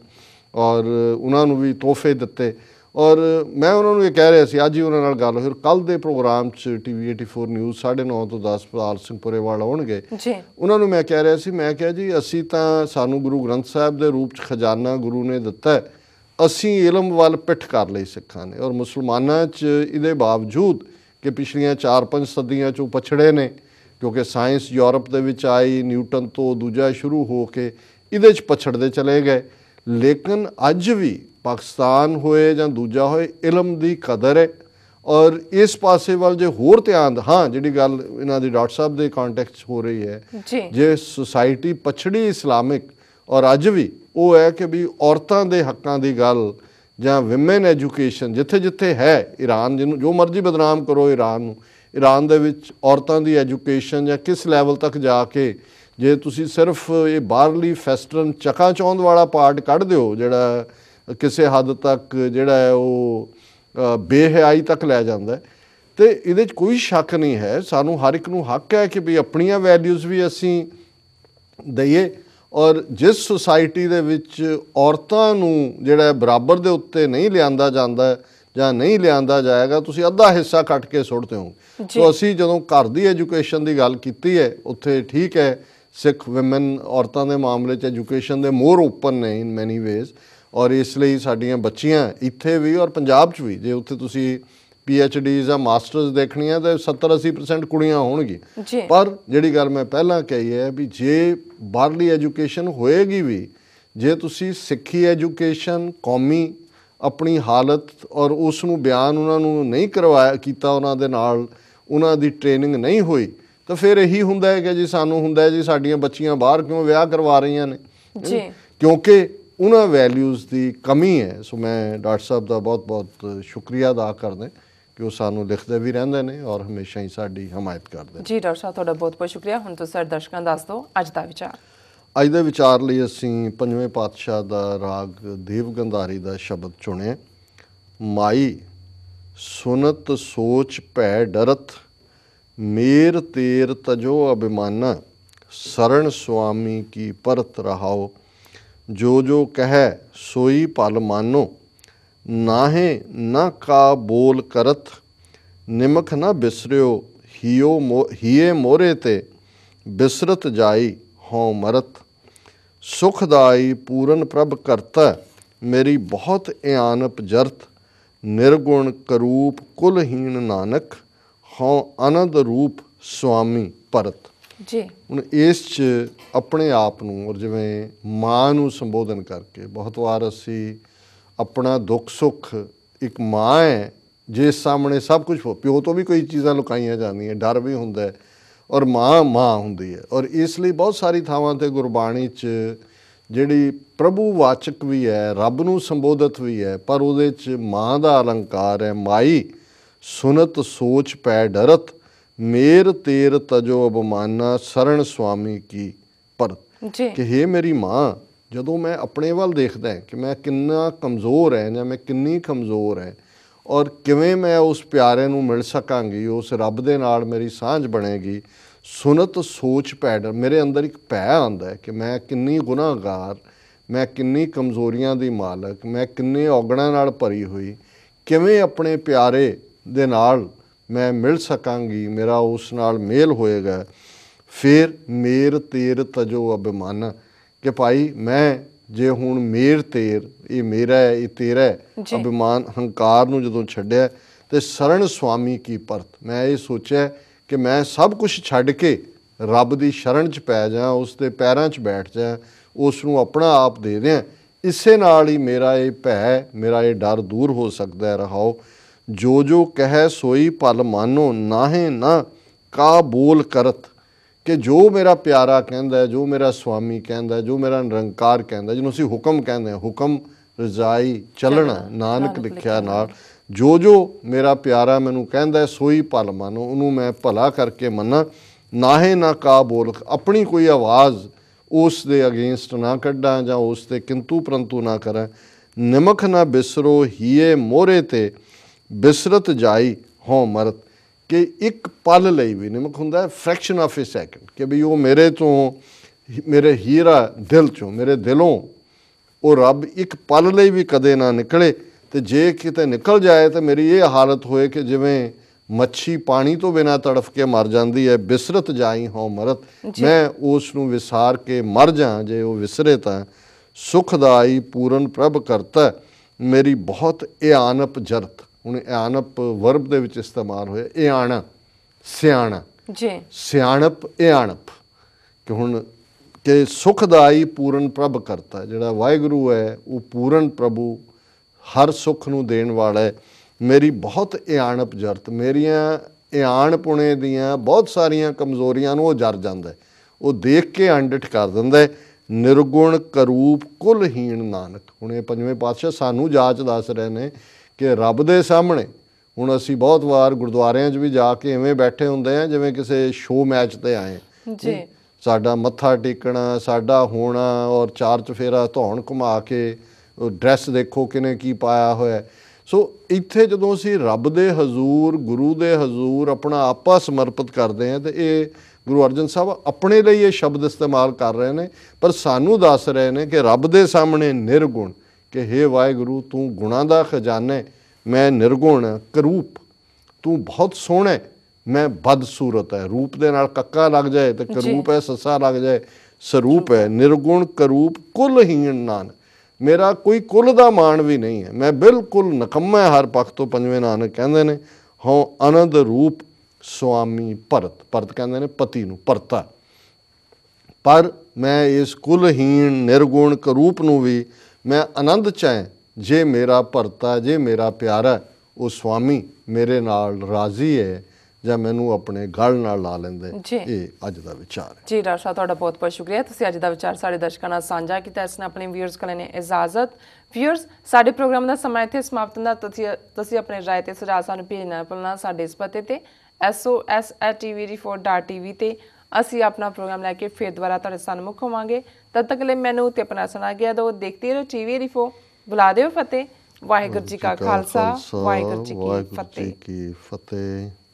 ਔਰ ਉਹਨਾਂ ਨੂੰ ਵੀ ਤੋਹਫੇ ਦਿੱਤੇ ਔਰ ਮੈਂ ਉਹਨਾਂ ਨੂੰ ਇਹ ਕਹਿ ਰਿਹਾ ਸੀ ਅੱਜ ਹੀ ਉਹਨਾਂ ਨਾਲ ਗੱਲ ਹੋਈ ਕੱਲ ਦੇ ਪ੍ਰੋਗਰਾਮ 'ਚ ਟੀਵੀ 84 ਨਿਊਜ਼ 9:30 ਤੋਂ 10 ਪਾਲ ਸਿੰਘ ਪੁਰੇਵਾਲ ਆਉਣਗੇ ਜੀ ਉਹਨਾਂ ਨੂੰ ਮੈਂ ਕਹਿ ਰਿਹਾ ਸੀ ਮੈਂ ਕਿਹਾ ਜੀ ਅਸੀਂ ਤਾਂ ਸਾਨੂੰ ਗੁਰੂ ਗ੍ਰੰਥ ਸਾਹਿਬ ਦੇ ਰੂਪ 'ਚ ਖਜ਼ਾਨਾ ਗੁਰੂ ਨੇ ਦਿੱਤਾ ਹੈ ਅਸੀਂ ਇਲਮ ਵੱਲ ਪਿੱਠ ਕਰ ਲਈ ਸਿੱਖਾਂ ਨੇ ਔਰ ਮੁਸਲਮਾਨਾਂ 'ਚ ਇਹਦੇ ਬਾਵਜੂਦ ਕਿ ਪਿਛਲੀਆਂ 4-5 ਸਦੀਆਂ 'ਚੋਂ ਪਛੜੇ ਨੇ ਕਿਉਂਕਿ ਸਾਇੰਸ ਯੂਰਪ ਦੇ ਵਿੱਚ ਆਈ ਨਿਊਟਨ ਤੋਂ ਦੂਜਾ ਸ਼ੁਰੂ ਹੋ ਕੇ ਇਹਦੇ 'ਚ ਪਛੜਦੇ ਚਲੇ ਗਏ ਲੇਕਿਨ ਅੱਜ ਵੀ ਪਾਕਿਸਤਾਨ ਹੋਏ ਜਾਂ ਦੂਜਾ ਹੋਏ ਇਲਮ ਦੀ ਕਦਰ ਹੈ ਔਰ ਇਸ ਪਾਸੇ ਵੱਲ ਜੇ ਹੋਰ ਧਿਆਨ ਹਾਂ ਜਿਹੜੀ ਗੱਲ ਇਹਨਾਂ ਦੀ ਡਾਕਟਰ ਸਾਹਿਬ ਦੇ ਕੰਟੈਕਸਟ ਹੋ ਰਹੀ ਹੈ ਜੇ ਸੋਸਾਇਟੀ ਪਛੜੀ ਇਸਲਾਮਿਕ ਔਰ ਅੱਜ ਵੀ ਉਹ ਹੈ ਕਿ ਵੀ ਔਰਤਾਂ ਦੇ ਹੱਕਾਂ ਦੀ ਗੱਲ ਜਾਂ ਔਮਨ ਐਜੂਕੇਸ਼ਨ ਜਿੱਥੇ ਜਿੱਥੇ ਹੈ ਈਰਾਨ ਜਿਹਨੂੰ ਜੋ ਮਰਜ਼ੀ ਬਦਨਾਮ ਕਰੋ ਈਰਾਨ ਨੂੰ ਈਰਾਨ ਦੇ ਵਿੱਚ ਔਰਤਾਂ ਦੀ ਐਜੂਕੇਸ਼ਨ ਜਾਂ ਕਿਸ ਲੈਵਲ ਤੱਕ ਜਾ ਕੇ ਜੇ ਤੁਸੀਂ ਸਿਰਫ ਇਹ ਬਾਹਰਲੀ ਫੈਸਟਰਨ ਚਕਾ ਚੌਂਦ ਵਾਲਾ ਪਾਰਟ ਕੱਢ ਦਿਓ ਜਿਹੜਾ ਕਿਸੇ ਹੱਦ ਤੱਕ ਜਿਹੜਾ ਹੈ ਉਹ ਬੇਹਿਆਈ ਤੱਕ ਲੈ ਜਾਂਦਾ ਤੇ ਇਹਦੇ ਵਿੱਚ ਕੋਈ ਸ਼ੱਕ ਨਹੀਂ ਹੈ ਸਾਨੂੰ ਹਰ ਇੱਕ ਨੂੰ ਹੱਕ ਹੈ ਕਿ ਵੀ ਆਪਣੀਆਂ ਵੈਲਿਊਜ਼ ਵੀ ਅਸੀਂ ਦਈਏ ਔਰ ਜਿਸ ਸੁਸਾਇਟੀ ਦੇ ਵਿੱਚ ਔਰਤਾਂ ਨੂੰ ਜਿਹੜਾ ਬਰਾਬਰ ਦੇ ਉੱਤੇ ਨਹੀਂ ਲਿਆਂਦਾ ਜਾਂਦਾ ਜਾਂ ਨਹੀਂ ਲਿਆਂਦਾ ਜਾਏਗਾ ਤੁਸੀਂ ਅੱਧਾ ਹਿੱਸਾ ਕੱਟ ਕੇ ਸੁੱਟਦੇ ਹੋ ਸੋ ਅਸੀਂ ਜਦੋਂ ਘਰ ਦੀ ਐਜੂਕੇਸ਼ਨ ਦੀ ਗੱਲ ਕੀਤੀ ਹੈ ਉੱਥੇ ਠੀਕ ਹੈ ਸਿੱਖ ਔਮਨ ਔਰਤਾਂ ਦੇ ਮਾਮਲੇ 'ਚ ਐਜੂਕੇਸ਼ਨ ਦੇ ਮੋਰ ਓਪਨ ਨੇ ਇਨ ਮੈਨੀ ਵੇਜ਼ ਔਰ ਇਸ ਲਈ ਸਾਡੀਆਂ ਬੱਚੀਆਂ ਇੱਥੇ ਵੀ ਔਰ ਪੰਜਾਬ 'ਚ ਵੀ ਜੇ ਉੱਥੇ ਤੁਸੀਂ ਪੀ ਐਚ ਜਾਂ ਮਾਸਟਰਸ ਦੇਖਣੀਆਂ ਤਾਂ 70 80% ਕੁੜੀਆਂ ਹੋਣਗੀ ਪਰ ਜਿਹੜੀ ਗੱਲ ਮੈਂ ਪਹਿਲਾਂ ਕਹੀ ਹੈ ਵੀ ਜੇ ਬਾਹਰਲੀ ਐਜੂਕੇਸ਼ਨ ਹੋਏਗੀ ਵੀ ਜੇ ਤੁਸੀਂ ਸਿੱਖੀ ਐਜੂਕੇਸ਼ਨ ਕੌਮੀ ਆਪਣੀ ਹਾਲਤ ਔਰ ਉਸ ਨੂੰ ਬਿਆਨ ਉਹਨਾਂ ਨੂੰ ਨਹੀਂ ਕਰਵਾਇਆ ਕੀਤਾ ਉਹਨਾਂ ਦੇ ਨਾਲ ਉਹਨਾਂ ਦੀ ਟ੍ਰੇਨਿੰਗ ਨਹੀਂ ਹੋਈ ਤਾਂ ਫਿਰ ਇਹੀ ਹੁੰਦਾ ਹੈ ਕਿ ਜੀ ਸਾਨੂੰ ਹੁੰਦਾ ਹੈ ਜੀ ਸਾਡੀਆਂ ਬੱਚੀਆਂ ਬਾਹਰ ਕਿਉਂ ਵਿਆਹ ਕਰਵਾ ਰਹੀਆਂ ਨੇ ਜੀ ਕਿਉਂਕਿ ਉਹਨਾਂ ਵੈਲਿਊਜ਼ ਦੀ ਕਮੀ ਹੈ ਸੋ ਮੈਂ ਡਾਕਟਰ ਸਾਹਿਬ ਦਾ ਬਹੁਤ-ਬਹੁਤ ਸ਼ੁਕਰੀਆ ਅਦਾ ਕਰਦਾ ਕਿ ਉਹ ਸਾਨੂੰ ਲਿਖਦੇ ਵੀ ਰਹਿੰਦੇ ਨੇ ਔਰ ਹਮੇਸ਼ਾ ਹੀ ਸਾਡੀ ਹਮਾਇਤ ਕਰਦੇ ਨੇ ਜੀ ਡਾਕਟਰ ਸਾਹਿਬ ਤੁਹਾਡਾ ਬਹੁਤ ਬਹੁਤ ਸ਼ੁਕਰੀਆ ਹੁਣ ਤੋਂ ਸਰ ਦਰਸ਼ਕਾਂ ਦੱਸ ਦਿਓ ਅੱਜ ਦਾ ਵਿਚਾਰ ਅੱਜ ਦੇ ਵਿਚਾਰ ਲਈ ਅਸੀਂ ਪੰਜਵੇਂ ਪਾਤਸ਼ਾਹ ਦਾ ਰਾਗ ਦੇਵ ਗੰਧਾਰੀ ਦਾ ਸ਼ਬਦ ਚੁਣਿਆ ਮਾਈ ਸੁਨਤ ਸੋਚ ਭੈ ਡਰਤ ਮੇਰ ਤੇਰ ਤਜੋ ਅਭਿਮਾਨਾ ਸਰਣ ਸੁਆਮੀ ਕੀ ਪਰਤ ਰਹਾਓ ਜੋ ਜੋ ਕਹੈ ਸੋਈ ਪਲ ਮਾਨੋ ਨਾਹੇ ਨਾ ਕਾ ਬੋਲ ਕਰਤ ਨਿਮਖ ਨਾ ਬਿਸਰਿਓ ਹਿਓ ਹਿਏ ਮੋਰੇ ਤੇ ਬਿਸਰਤ ਜਾਈ ਹਉ ਮਰਤ ਸੁਖਦਾਈ ਪੂਰਨ ਪ੍ਰਭ ਕਰਤਾ ਮੇਰੀ ਬਹੁਤ ਇਆਨਪ ਜਰਤ ਨਿਰਗੁਣ ਕਰੂਪ ਕੁਲਹੀਣ ਨਾਨਕ ਹਉ ਅਨੰਦ ਰੂਪ ਸੁਆਮੀ ਪਰਤ ਜੀ ਹੁਣ ਇਸ ਚ ਆਪਣੇ ਆਪ ਨੂੰ ਔਰ ਜਿਵੇਂ ਮਾਂ ਨੂੰ ਸੰਬੋਧਨ ਕਰਕੇ ਬਹੁਤ ਵਾਰ ਅਸੀਂ ਆਪਣਾ ਦੁੱਖ ਸੁੱਖ ਇੱਕ ਮਾਂ ਹੈ ਜਿਸ ਸਾਹਮਣੇ ਸਭ ਕੁਝ ਪਿਓ ਤੋਂ ਵੀ ਕੋਈ ਚੀਜ਼ਾਂ ਲੁਕਾਈਆਂ ਜਾਂਦੀਆਂ ਡਰ ਵੀ ਹੁੰਦਾ ਹੈ ਔਰ ਮਾਂ ਮਾਂ ਹੁੰਦੀ ਹੈ ਔਰ ਇਸ ਲਈ ਬਹੁਤ ਸਾਰੀ ਥਾਵਾਂ ਤੇ ਗੁਰਬਾਣੀ 'ਚ ਜਿਹੜੀ ਪ੍ਰਭੂ ਵਾਚਕ ਵੀ ਹੈ ਰੱਬ ਨੂੰ ਸੰਬੋਧਿਤ ਵੀ ਹੈ ਪਰ ਉਹਦੇ 'ਚ ਮਾਂ ਦਾ ਅਲੰਕਾਰ ਹੈ ਮਾਈ ਸੁਨਤ ਸੋਚ ਪੈ ਡਰਤ ਮੇਰ ਤੇਰ ਤਜੋ ਅਬਮਾਨਾ ਸਰਣ ਸੁਆਮੀ ਕੀ ਪਰ ਕਿ ਹੇ ਮੇਰੀ ਮਾਂ ਜਦੋਂ ਮੈਂ ਆਪਣੇ ਵੱਲ ਦੇਖਦਾ ਕਿ ਮੈਂ ਕਿੰਨਾ ਕਮਜ਼ੋਰ ਹੈ ਜਾਂ ਮੈਂ ਕਿੰਨੀ ਕਮਜ਼ੋਰ ਹੈ ਔਰ ਕਿਵੇਂ ਮੈਂ ਉਸ ਪਿਆਰੇ ਨੂੰ ਮਿਲ ਸਕਾਂਗੀ ਉਸ ਰੱਬ ਦੇ ਨਾਲ ਮੇਰੀ ਸਾਂਝ ਬਣੇਗੀ ਸੁਨਤ ਸੋਚ ਪੈਡਰ ਮੇਰੇ ਅੰਦਰ ਇੱਕ ਭੈ ਆਂਦਾ ਕਿ ਮੈਂ ਕਿੰਨੀ ਗੁਨਾਹਗਾਰ ਮੈਂ ਕਿੰਨੀ ਕਮਜ਼ੋਰੀਆਂ ਦੀ ਮਾਲਕ ਮੈਂ ਕਿੰਨੇ ਔਗਣਾਂ ਨਾਲ ਭਰੀ ਹੋਈ ਕਿਵੇਂ ਆਪਣੇ ਪਿਆਰੇ ਦੇ ਨਾਲ ਮੈਂ ਮਿਲ ਸਕਾਂਗੀ ਮੇਰਾ ਉਸ ਨਾਲ ਮੇਲ ਹੋਏਗਾ ਫਿਰ ਮੇਰ ਤੇਰ ਤਜੋ ਅਭਿਮਾਨਾ ਕਿ ਭਾਈ ਮੈਂ ਜੇ ਹੁਣ ਮੇਰ ਤੇਰ ਇਹ ਮੇਰਾ ਹੈ ਇਹ ਤੇਰਾ ਹੈ ਅਭਿਮਾਨ ਹੰਕਾਰ ਨੂੰ ਜਦੋਂ ਛੱਡਿਆ ਤੇ ਸਰਣ ਸੁਆਮੀ ਕੀ ਪਰਤ ਮੈਂ ਇਹ ਸੋਚਿਆ ਕਿ ਮੈਂ ਸਭ ਕੁਝ ਛੱਡ ਕੇ ਰੱਬ ਦੀ ਸ਼ਰਣ 'ਚ ਪੈ ਜਾ ਉਸ ਦੇ ਪੈਰਾਂ 'ਚ ਬੈਠ ਜਾ ਉਸ ਨੂੰ ਆਪਣਾ ਆਪ ਦੇ ਦਿਆਂ ਇਸੇ ਨਾਲ ਹੀ ਮੇਰਾ ਇਹ ਭੈ ਮੇਰਾ ਇਹ ਡਰ ਦੂਰ ਹੋ ਸਕਦਾ ਹੈ ਰਹਾਓ ਜੋ ਜੋ ਕਹੈ ਸੋਈ ਪਲ ਮਾਨੋ ਨਾਹੇ ਨਾ ਕਾ ਬੋਲ ਕਰਤ ਕਿ ਜੋ ਮੇਰਾ ਪਿਆਰਾ ਕਹਿੰਦਾ ਜੋ ਮੇਰਾ ਸੁਆਮੀ ਕਹਿੰਦਾ ਜੋ ਮੇਰਾ ਨਿਰੰਕਾਰ ਕਹਿੰਦਾ ਜਿਹਨੂੰ ਅਸੀਂ ਹੁਕਮ ਕਹਿੰਦੇ ਹਾਂ ਹੁਕਮ ਰਜ਼ਾਈ ਚੱਲਣਾ ਨਾਨਕ ਲਿਖਿਆ ਨਾਲ ਜੋ ਜੋ ਮੇਰਾ ਪਿਆਰਾ ਮੈਨੂੰ ਕਹਿੰਦਾ ਸੋਈ ਭਲ ਮੰਨ ਉਹਨੂੰ ਮੈਂ ਭਲਾ ਕਰਕੇ ਮੰਨਾਂ ਨਾਹੇ ਨਾ ਕਾ ਬੋਲ ਆਪਣੀ ਕੋਈ ਆਵਾਜ਼ ਉਸ ਦੇ ਅਗੇਂਸਟ ਨਾ ਕੱਢਾਂ ਜਾਂ ਉਸ ਤੇ ਕਿੰਤੂ ਪਰੰਤੂ ਨਾ ਕਰਾਂ ਨਿਮਖ ਨਾ ਬਿਸਰੋ ਹੀਏ ਮੋਰੇ ਤੇ ਬਿਸਰਤ ਜਾਈ ਹੋ ਮਰਤ ਕਿ ਇੱਕ ਪਲ ਲਈ ਵੀ ਨਿਮਕ ਹੁੰਦਾ ਹੈ ਫ੍ਰੈਕਸ਼ਨ ਆਫ ਅ ਸੈਕਿੰਡ ਕਿ ਵੀ ਉਹ ਮੇਰੇ ਤੋਂ ਮੇਰੇ ਹੀਰਾ ਦਿਲ ਚੋਂ ਮੇਰੇ ਦਿਲੋਂ ਉਹ ਰੱਬ ਇੱਕ ਪਲ ਲਈ ਵੀ ਕਦੇ ਨਾ ਨਿਕਲੇ ਤੇ ਜੇ ਕਿਤੇ ਨਿਕਲ ਜਾਏ ਤਾਂ ਮੇਰੀ ਇਹ ਹਾਲਤ ਹੋਏ ਕਿ ਜਿਵੇਂ ਮੱਛੀ ਪਾਣੀ ਤੋਂ ਬਿਨਾ ਤੜਫ ਕੇ ਮਰ ਜਾਂਦੀ ਹੈ ਬਿਸਰਤ ਜਾਈ ਹੋ ਮਰਤ ਮੈਂ ਉਸ ਨੂੰ ਵਿਸਾਰ ਕੇ ਮਰ ਜਾ ਜੇ ਉਹ ਵਿਸਰੇ ਤਾਂ ਸੁਖਦਾਈ ਪੂਰਨ ਪ੍ਰਭ ਕਰਤਾ ਮੇਰੀ ਬਹੁਤ ਇਆਨਪ ਜਰਤ ਹੁਣ ਆਨਪ ਵਰਬ ਦੇ ਵਿੱਚ ਇਸਤੇਮਾਲ ਹੋਇਆ ਇਹ ਆਣਾ ਸਿਆਣਾ ਜੀ ਸਿਆਣਪ ਇਹ ਆਣਪ ਕਿ ਹੁਣ ਕਿ ਸੁਖਦਾਈ ਪੂਰਨ ਪ੍ਰਭ ਕਰਤਾ ਜਿਹੜਾ ਵਾਹਿਗੁਰੂ ਹੈ ਉਹ ਪੂਰਨ ਪ੍ਰਭੂ ਹਰ ਸੁਖ ਨੂੰ ਦੇਣ ਵਾਲਾ ਹੈ ਮੇਰੀ ਬਹੁਤ ਇਆਣਪ ਜਰਤ ਮੇਰੀਆਂ ਇਆਣ ਪੁਣੇ ਦੀਆਂ ਬਹੁਤ ਸਾਰੀਆਂ ਕਮਜ਼ੋਰੀਆਂ ਨੂੰ ਉਹ ਜਰ ਜਾਂਦਾ ਉਹ ਦੇਖ ਕੇ ਅੰਡਟ ਕਰ ਦਿੰਦਾ ਨਿਰਗੁਣ ਕਰੂਪ ਕੁਲਹੀਣ ਨਾਨਕ ਹੁਣ ਇਹ ਪੰਜਵੇਂ ਪਾਤਸ਼ਾਹ ਸਾਨੂੰ ਜਾਚ ਦੱਸ ਰਹੇ ਨੇ ਕਿ ਰੱਬ ਦੇ ਸਾਹਮਣੇ ਹੁਣ ਅਸੀਂ ਬਹੁਤ ਵਾਰ ਗੁਰਦੁਆਰਿਆਂ 'ਚ ਵੀ ਜਾ ਕੇ ਐਵੇਂ ਬੈਠੇ ਹੁੰਦੇ ਆ ਜਿਵੇਂ ਕਿਸੇ ਸ਼ੋਅ ਮੈਚ ਤੇ ਆਏ ਜੀ ਸਾਡਾ ਮੱਥਾ ਟੇਕਣਾ ਸਾਡਾ ਹੋਣਾ ਔਰ ਚਾਰ ਚਫੇਰਾ ਧੌਣ ਘੁਮਾ ਕੇ ਡਰੈਸ ਦੇਖੋ ਕਿਨੇ ਕੀ ਪਾਇਆ ਹੋਇਆ ਸੋ ਇੱਥੇ ਜਦੋਂ ਅਸੀਂ ਰੱਬ ਦੇ ਹਜ਼ੂਰ ਗੁਰੂ ਦੇ ਹਜ਼ੂਰ ਆਪਣਾ ਆਪਾ ਸਮਰਪਿਤ ਕਰਦੇ ਆ ਤੇ ਇਹ ਗੁਰੂ ਅਰਜਨ ਸਾਹਿਬ ਆਪਣੇ ਲਈ ਇਹ ਸ਼ਬਦ ਇਸਤੇਮਾਲ ਕਰ ਰਹੇ ਨੇ ਪਰ ਸਾਨੂੰ ਦੱਸ ਰਹੇ ਨੇ ਕਿ ਰੱਬ ਦੇ ਸਾਹਮਣੇ ਨਿਰਗੁਣ ਕਿ हे ਵਾਹਿਗੁਰੂ ਤੂੰ ਗੁਣਾ ਦਾ ਖਜ਼ਾਨਾ ਮੈਂ ਨਿਰਗੁਣ ਕਰੂਪ ਤੂੰ ਬਹੁਤ ਸੋਹਣਾ ਮੈਂ ਬਦਸੂਰਤ ਹੈ ਰੂਪ ਦੇ ਨਾਲ ਕੱਕਾ ਲੱਗ ਜਾਏ ਤੇ ਕਰੂਪ ਹੈ ਸੱਸਾ ਲੱਗ ਜਾਏ ਸਰੂਪ ਹੈ ਨਿਰਗੁਣ ਕਰੂਪ ਕੁਲ ਹੀਣ ਨਾਨ ਮੇਰਾ ਕੋਈ ਕੁਲ ਦਾ ਮਾਣ ਵੀ ਨਹੀਂ ਹੈ ਮੈਂ ਬਿਲਕੁਲ ਨਕਮਾ ਹਰ ਪੱਖ ਤੋਂ ਪੰਜਵੇਂ ਨਾਨਕ ਕਹਿੰਦੇ ਨੇ ਹਉ ਅਨੰਦ ਰੂਪ ਸੁਆਮੀ ਭਰਤ ਭਰਤ ਕਹਿੰਦੇ ਨੇ ਪਤੀ ਨੂੰ ਭਰਤਾ ਪਰ ਮੈਂ ਇਸ ਕੁਲਹੀਣ ਨਿਰਗੁਣ ਕਰੂਪ ਨੂੰ ਵੀ ਮੈਂ ਆਨੰਦ ਚਾਹੇ ਜੇ ਮੇਰਾ ਭਰਤਾ ਜੇ ਮੇਰਾ ਪਿਆਰਾ ਉਹ ਸੁਆਮੀ ਮੇਰੇ ਨਾਲ ਰਾਜ਼ੀ ਹੈ ਜਾਂ ਮੈਨੂੰ ਆਪਣੇ ਗਲ ਨਾਲ ਲਾ ਲੈਂਦੇ ਇਹ ਅੱਜ ਦਾ ਵਿਚਾਰ ਹੈ ਜੀ ਡਾਕਟਰ ਸਾਹਿਬ ਤੁਹਾਡਾ ਬਹੁਤ ਬਹੁਤ ਸ਼ੁਕਰੀਆ ਤੁਸੀਂ ਅੱਜ ਦਾ ਵਿਚਾਰ ਸਾਡੇ ਦਰਸ਼ਕਾਂ ਨਾਲ ਸਾਂਝਾ ਕੀਤਾ ਇਸ ਨੇ ਆਪਣੇ ਵੀਅਰਸ ਕੋਲ ਨੇ ਇਜਾਜ਼ਤ ਵੀਅਰਸ ਸਾਡੇ ਪ੍ਰੋਗਰਾਮ ਦਾ ਸਮਾਂ ਇੱਥੇ ਸਮਾਪਤ ਹੁੰਦਾ ਤੁਸੀਂ ਤੁਸੀਂ ਆਪਣੇ ਰਾਏ ਤੇ ਸੁਝਾਅ ਸਾਨੂੰ ਭੇਜਣਾ ਪਲਣਾ ਸਾਡੇ ਇਸ ਪਤੇ ਤੇ sos@tvreform.tv ਤੇ ਅਸੀਂ ਆਪਣਾ ਪ੍ਰੋਗਰਾਮ ਲੈ ਕੇ ਫੇਰ ਦੁਬਾਰਾ ਤੁਹਾਡੇ ਸਾਹਮਣੇ ਹੋਵਾਂਗੇ ਤਦ ਤੱਕ ਲਈ ਮੈਨੂੰ ਤੇ ਆਪਣਾ ਸੁਣਾ ਗਿਆ ਦੋ ਦੇਖਦੇ ਰਹੋ ਟੀਵੀ ਰਿਫੋ ਬੁਲਾ ਦਿਓ ਫਤਿਹ ਵਾਹਿਗੁਰੂ ਜੀ ਕਾ ਖਾਲਸਾ ਵਾਹਿਗੁਰੂ ਜੀ ਕੀ ਫਤਿਹ